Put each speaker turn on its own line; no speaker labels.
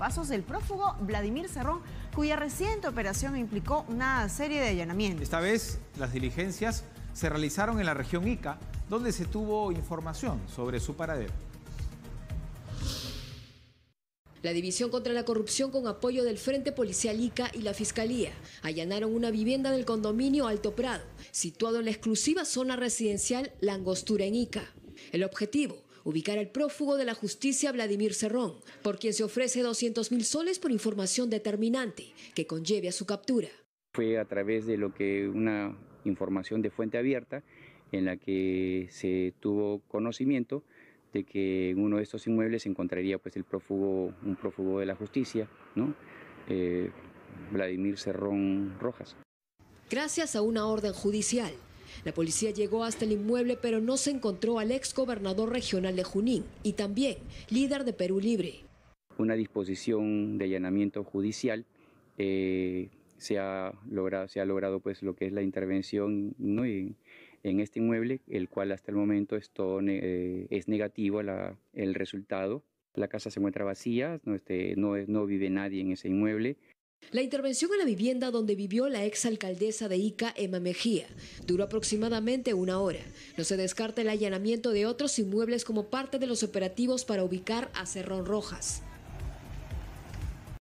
pasos del prófugo Vladimir Cerrón, cuya reciente operación implicó una serie de allanamientos. Esta vez las diligencias se realizaron en la región Ica, donde se tuvo información sobre su paradero.
La División contra la Corrupción, con apoyo del Frente Policial ICA y la Fiscalía, allanaron una vivienda del condominio Alto Prado, situado en la exclusiva zona residencial Langostura en Ica. El objetivo, ubicar al prófugo de la justicia Vladimir Cerrón, por quien se ofrece 200 mil soles por información determinante que conlleve a su captura.
Fue a través de lo que una información de fuente abierta en la que se tuvo conocimiento de que en uno de estos inmuebles se encontraría pues el prófugo, un prófugo de la justicia, eh, Vladimir Cerrón Rojas.
Gracias a una orden judicial, la policía llegó hasta el inmueble, pero no se encontró al ex gobernador regional de Junín y también líder de Perú Libre.
Una disposición de allanamiento judicial. Eh, se ha logrado, se ha logrado pues lo que es la intervención en, este inmueble, el cual hasta el momento es, eh, es negativo el resultado. La casa se encuentra vacía, no, este, no vive nadie en ese inmueble.
La intervención en la vivienda donde vivió la exalcaldesa de Ica, Emma Mejía, duró aproximadamente una hora. No se descarta el allanamiento de otros inmuebles como parte de los operativos para ubicar a Cerrón Rojas.